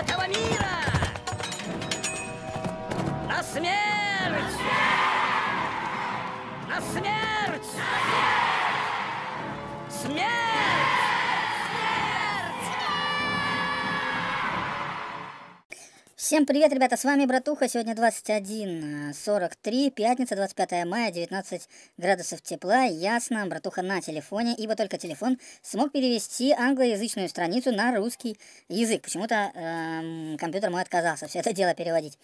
этого мира! На смерть! На смерть! На смерть! смерть! Всем привет, ребята, с вами Братуха, сегодня 21.43, э, пятница, 25 мая, 19 градусов тепла, ясно, Братуха на телефоне, ибо только телефон смог перевести англоязычную страницу на русский язык. Почему-то эм, компьютер мой отказался все это дело переводить.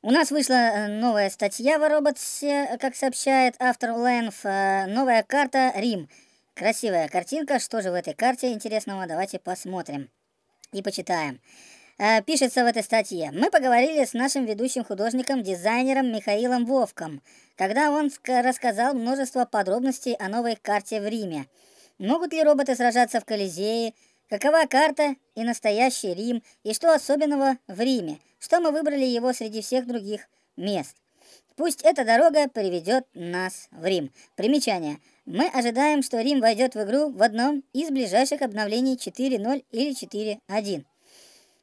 У нас вышла э, новая статья в роботсе, как сообщает автор Лэнф, э, новая карта Рим. Красивая картинка, что же в этой карте интересного, давайте посмотрим и почитаем э, пишется в этой статье. Мы поговорили с нашим ведущим художником-дизайнером Михаилом Вовком, когда он рассказал множество подробностей о новой карте в Риме. Могут ли роботы сражаться в Колизее? Какова карта и настоящий Рим? И что особенного в Риме? Что мы выбрали его среди всех других мест? Пусть эта дорога приведет нас в Рим. Примечание. Мы ожидаем, что Рим войдет в игру в одном из ближайших обновлений 4.0 или 4.1.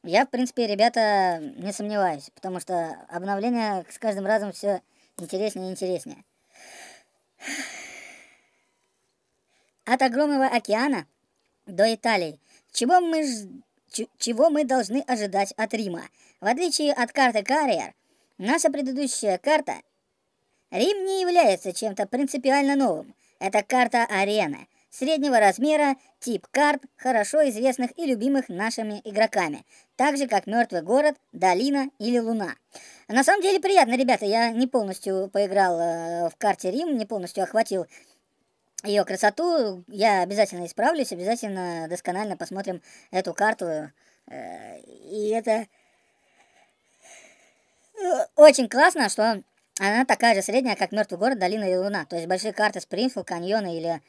Я, в принципе, ребята, не сомневаюсь, потому что обновление с каждым разом все интереснее и интереснее. От огромного океана до Италии. Чего мы, ж... чего мы должны ожидать от Рима? В отличие от карты Карриер, наша предыдущая карта Рим не является чем-то принципиально новым. Это карта арены – среднего размера, тип карт, хорошо известных и любимых нашими игроками, так же как «Мертвый город», «Долина» или «Луна». На самом деле приятно, ребята, я не полностью поиграл э, в карте Рим, не полностью охватил ее красоту. Я обязательно исправлюсь, обязательно досконально посмотрим эту карту. Э, и это э, очень классно, что она такая же средняя, как Мертвый город, Долина и Луна. То есть большие карты Спрингфилд, каньоны или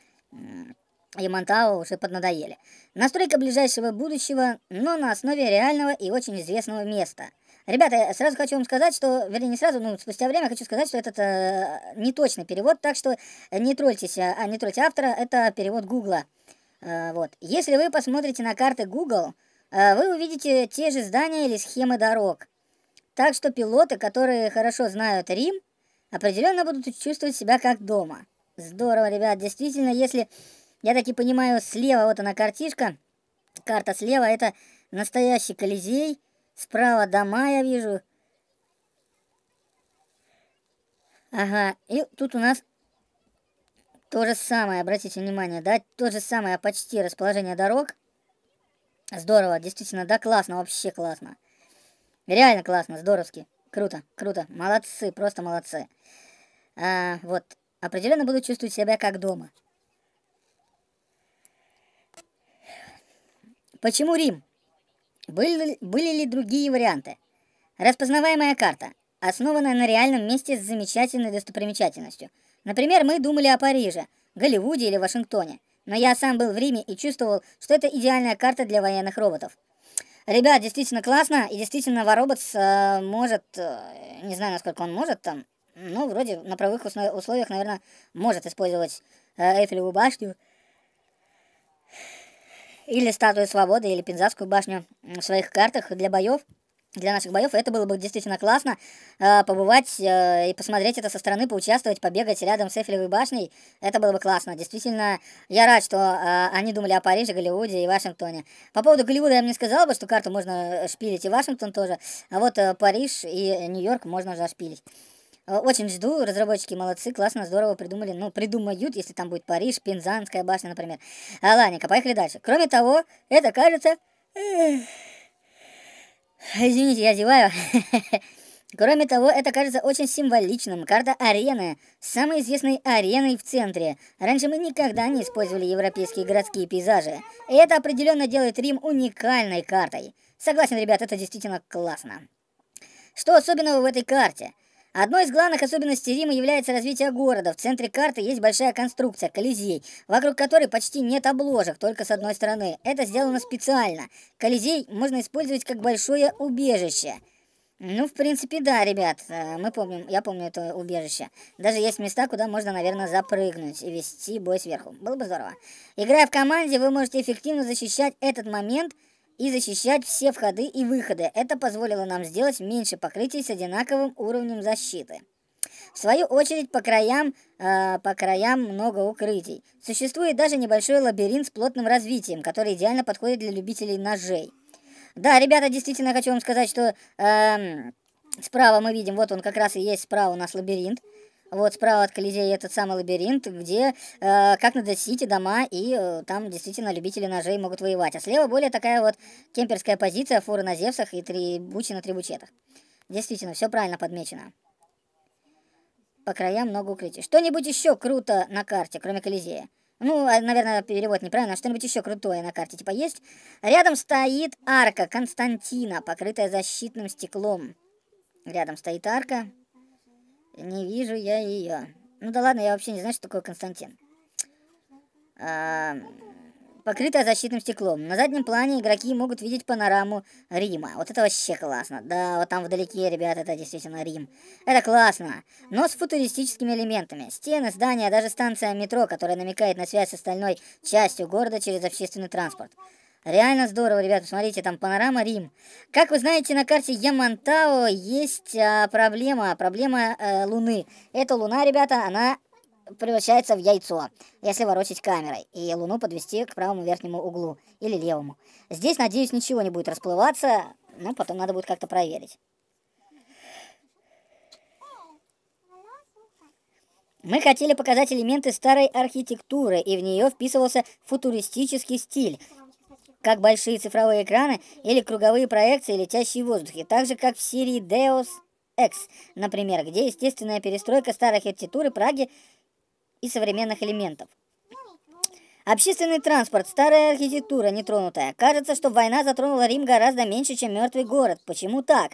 Ямантау уже поднадоели. Настройка ближайшего будущего, но на основе реального и очень известного места. Ребята, сразу хочу вам сказать, что, вернее, не сразу, но спустя время хочу сказать, что этот э, точный перевод, так что не трольтесь, а не трольте автора, это перевод Гугла. Э, вот. Если вы посмотрите на карты Google, э, вы увидите те же здания или схемы дорог. Так что пилоты, которые хорошо знают Рим, определенно будут чувствовать себя как дома. Здорово, ребят, действительно, если я таки понимаю, слева вот она картишка. Карта слева это настоящий Колизей. Справа дома я вижу. Ага, и тут у нас то же самое, обратите внимание, да, то же самое а почти расположение дорог. Здорово, действительно, да, классно, вообще классно. Реально классно, здоровски. Круто, круто, молодцы, просто молодцы. А, вот, определенно буду чувствовать себя как дома. Почему Рим? Были, были ли другие варианты? Распознаваемая карта, основанная на реальном месте с замечательной достопримечательностью. Например, мы думали о Париже, Голливуде или Вашингтоне. Но я сам был в Риме и чувствовал, что это идеальная карта для военных роботов. Ребят, действительно классно, и действительно Воробоц э, может, э, не знаю, насколько он может там, но ну, вроде на правовых условиях, наверное, может использовать э, Эйфелеву башню, или Статую Свободы, или Пензавскую башню в своих картах для боев, для наших боев. Это было бы действительно классно э, побывать э, и посмотреть это со стороны, поучаствовать, побегать рядом с Эйфелевой башней. Это было бы классно. Действительно, я рад, что э, они думали о Париже, Голливуде и Вашингтоне. По поводу Голливуда я бы не сказал бы, что карту можно шпилить, и Вашингтон тоже. А вот э, Париж и Нью-Йорк можно зашпилить. Э, очень жду, разработчики молодцы, классно, здорово придумали. Ну, придумают, если там будет Париж, Пензанская башня, например. А, ладненько, поехали дальше. Кроме того, это кажется... Извините, я зеваю. Кроме того, это кажется очень символичным. Карта арены, самой известной ареной в центре. Раньше мы никогда не использовали европейские городские пейзажи. И это определенно делает Рим уникальной картой. Согласен, ребят, это действительно классно. Что особенного в этой карте? Одной из главных особенностей Рима является развитие города. В центре карты есть большая конструкция, Колизей, вокруг которой почти нет обложек, только с одной стороны. Это сделано специально. Колизей можно использовать как большое убежище. Ну, в принципе, да, ребят, э, мы помним, я помню это убежище. Даже есть места, куда можно, наверное, запрыгнуть и вести бой сверху. Было бы здорово. Играя в команде, вы можете эффективно защищать этот момент – и защищать все входы и выходы. Это позволило нам сделать меньше покрытий с одинаковым уровнем защиты. В свою очередь по краям, э, по краям много укрытий. Существует даже небольшой лабиринт с плотным развитием, который идеально подходит для любителей ножей. Да, ребята, действительно хочу вам сказать, что э, справа мы видим, вот он как раз и есть справа у нас лабиринт. Вот справа от Колизея этот самый лабиринт, где, э, как надо Дэд-Сити, дома, и э, там действительно любители ножей могут воевать. А слева более такая вот кемперская позиция, фуры на Зевсах и трибучи на трибучетах. Действительно, все правильно подмечено. По краям много укрытий. Что-нибудь еще круто на карте, кроме Колизея? Ну, а, наверное, перевод неправильно. А что-нибудь еще крутое на карте типа есть? Рядом стоит арка Константина, покрытая защитным стеклом. Рядом стоит арка, не вижу я ее. Ну да ладно, я вообще не знаю, что такое Константин. А, покрытая защитным стеклом. На заднем плане игроки могут видеть панораму Рима. Вот это вообще классно. Да, вот там вдалеке, ребята, это действительно Рим. Это классно. Но с футуристическими элементами. Стены, здания, даже станция метро, которая намекает на связь с остальной частью города через общественный транспорт. Реально здорово, ребята, смотрите, там панорама Рим. Как вы знаете, на карте Ямантао есть а, проблема, проблема э, Луны. Эта Луна, ребята, она превращается в яйцо, если ворочить камерой, и Луну подвести к правому верхнему углу или левому. Здесь, надеюсь, ничего не будет расплываться, но потом надо будет как-то проверить. Мы хотели показать элементы старой архитектуры, и в нее вписывался футуристический стиль как большие цифровые экраны или круговые проекции, летящие в воздухе, так же, как в серии Deus Ex, например, где естественная перестройка старой архитектуры Праги и современных элементов. Общественный транспорт, старая архитектура нетронутая. Кажется, что война затронула Рим гораздо меньше, чем мертвый город. Почему так?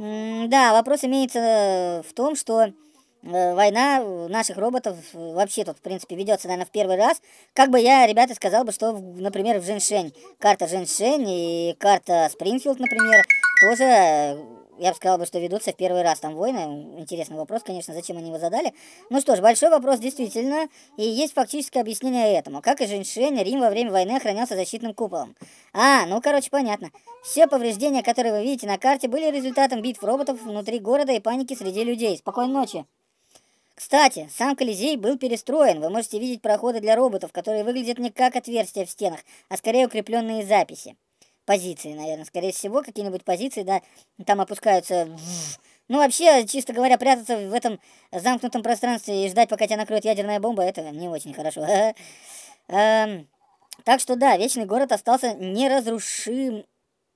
М да, вопрос имеется в том, что Э, война наших роботов э, вообще тут, в принципе, ведется, наверное, в первый раз. Как бы я, ребята, сказал бы, что, например, в Женьшень, карта Женьшень и карта Спрингфилд, например, тоже, э, я бы сказал бы, что ведутся в первый раз там войны. Интересный вопрос, конечно, зачем они его задали. Ну что ж, большой вопрос действительно, и есть фактическое объяснение этому. Как и Женьшень, Рим во время войны охранялся защитным куполом. А, ну, короче, понятно. Все повреждения, которые вы видите на карте, были результатом битв роботов внутри города и паники среди людей. Спокойной ночи. Кстати, сам Колизей был перестроен. Вы можете видеть проходы для роботов, которые выглядят не как отверстия в стенах, а скорее укрепленные записи. Позиции, наверное, скорее всего, какие-нибудь позиции, да, там опускаются... Ну, вообще, чисто говоря, прятаться в этом замкнутом пространстве и ждать, пока тебя накроет ядерная бомба, это не очень хорошо. Эм, так что да, Вечный город остался неразрушим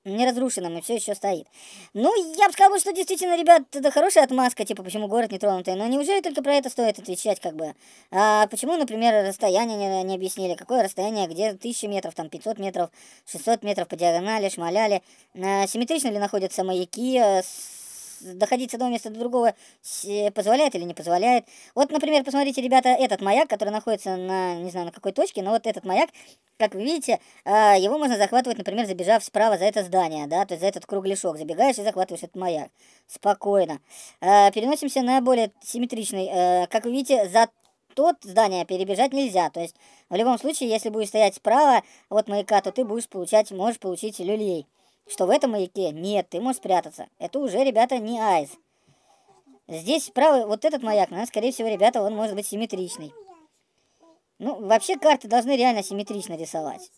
не разрушено, но все еще стоит. Ну, я бы сказал, что действительно, ребят, это хорошая отмазка, типа, почему город не тронутый. Но неужели только про это стоит отвечать, как бы? А почему, например, расстояние не, не объяснили? Какое расстояние, где 1000 метров, там 500 метров, 600 метров по диагонали, шмаляли? А, симметрично ли находятся маяки? Э, с доходить с одного места до другого э, позволяет или не позволяет. Вот, например, посмотрите, ребята, этот маяк, который находится на, не знаю, на какой точке, но вот этот маяк, как вы видите, э, его можно захватывать, например, забежав справа за это здание, да, то есть за этот кругляшок. Забегаешь и захватываешь этот маяк. Спокойно. Э, переносимся на более симметричный. Как вы видите, за тот здание перебежать нельзя. То есть, в любом случае, если будешь стоять справа от маяка, то ты будешь получать, можешь получить люлей что в этом маяке нет, ты можешь спрятаться. Это уже, ребята, не айс. Здесь справа вот этот маяк, наверное, скорее всего, ребята, он может быть симметричный. Ну, вообще карты должны реально симметрично рисовать.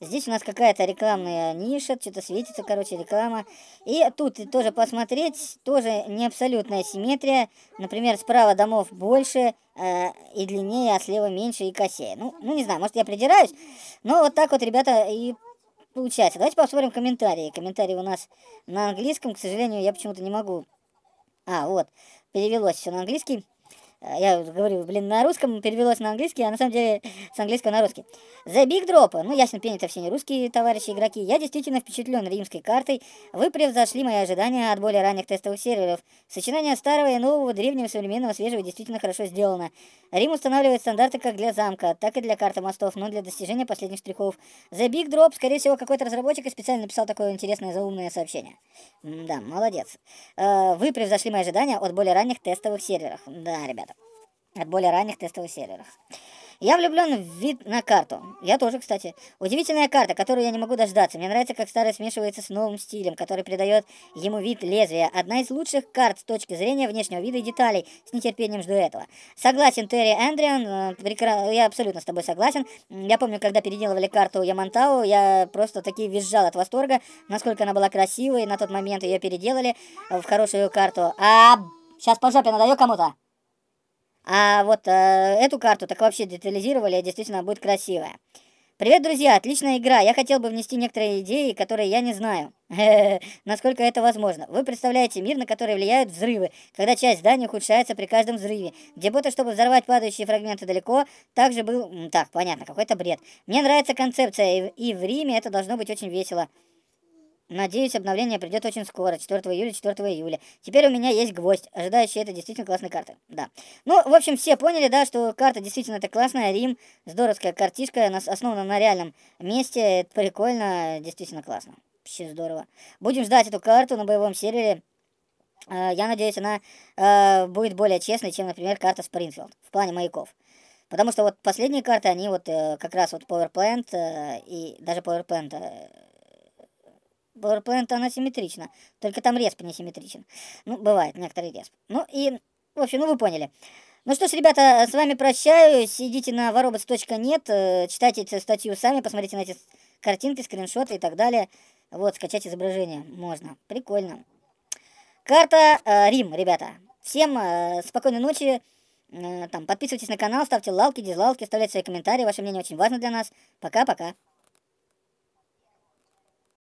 Здесь у нас какая-то рекламная ниша, что-то светится, короче, реклама. И тут тоже посмотреть, тоже не абсолютная симметрия. Например, справа домов больше э, и длиннее, а слева меньше и косее. Ну, ну, не знаю, может я придираюсь, но вот так вот, ребята, и получается. Давайте посмотрим комментарии. Комментарии у нас на английском, к сожалению, я почему-то не могу. А, вот, перевелось все на английский. Э, я говорю, блин, на русском перевелось на английский, а на самом деле с английского на русский. The Big Drop, ну, ясно, пень, все не русские товарищи игроки. Я действительно впечатлен римской картой. Вы превзошли мои ожидания от более ранних тестовых серверов. Сочетание старого и нового, древнего, современного, свежего действительно хорошо сделано. Рим устанавливает стандарты как для замка, так и для карты мостов, но для достижения последних штрихов. The Big Drop, скорее всего, какой-то разработчик и специально написал такое интересное заумное сообщение. Да, молодец. Э, вы превзошли мои ожидания от более ранних тестовых серверов. Да, ребята от более ранних тестовых серверов. Я влюблен в вид на карту. Я тоже, кстати. Удивительная карта, которую я не могу дождаться. Мне нравится, как старая смешивается с новым стилем, который придает ему вид лезвия. Одна из лучших карт с точки зрения внешнего вида и деталей. С нетерпением жду этого. Согласен, Терри Эндриан. Э, я абсолютно с тобой согласен. Я помню, когда переделывали карту Ямантау, я просто таки визжал от восторга, насколько она была красивой. На тот момент ее переделали э, в хорошую карту. А сейчас по жопе надаю кому-то. А вот э, эту карту так вообще детализировали, действительно будет красивая. Привет, друзья, отличная игра. Я хотел бы внести некоторые идеи, которые я не знаю. Насколько это возможно. Вы представляете мир, на который влияют взрывы, когда часть здания ухудшается при каждом взрыве. Где будто, чтобы взорвать падающие фрагменты далеко, также был... Так, понятно, какой-то бред. Мне нравится концепция, и в Риме это должно быть очень весело. Надеюсь, обновление придет очень скоро, 4 июля, 4 июля. Теперь у меня есть гвоздь, ожидающий это действительно классная карты, Да. Ну, в общем, все поняли, да, что карта действительно это классная. Рим, здоровская картишка, она основана на реальном месте. Это прикольно, действительно классно. Вообще здорово. Будем ждать эту карту на боевом сервере. Э, я надеюсь, она э, будет более честной, чем, например, карта Спрингфилд в плане маяков. Потому что вот последние карты, они вот э, как раз вот Power и даже Power Powerpoint она симметрична, только там респ не симметричен. Ну, бывает, некоторые респ. Ну и, в общем, ну вы поняли. Ну что ж, ребята, с вами прощаюсь. Идите на warobots.net, э, читайте статью сами, посмотрите на эти картинки, скриншоты и так далее. Вот, скачать изображение можно. Прикольно. Карта э, Рим, ребята. Всем э, спокойной ночи. Э, там, подписывайтесь на канал, ставьте лайки, дизлайки, оставляйте свои комментарии. Ваше мнение очень важно для нас. Пока-пока.